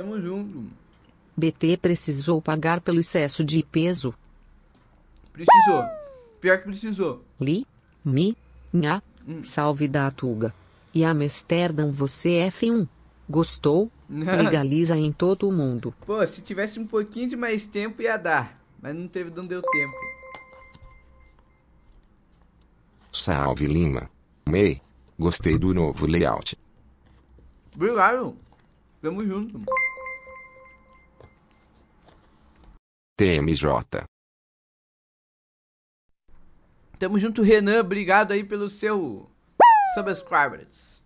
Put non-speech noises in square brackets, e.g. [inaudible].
Tamo junto. BT precisou pagar pelo excesso de peso. Precisou. Pior que precisou. Li, mi, nha, hum. salve da E Amsterdam, você é F1. Gostou? [laughs] Legaliza em todo o mundo. Pô, se tivesse um pouquinho de mais tempo ia dar. Mas não teve, não deu tempo. Salve Lima. Mei. Gostei do novo layout. Obrigado. Tamo junto. TMJ. Tamo junto, Renan. Obrigado aí pelo seu subscribers.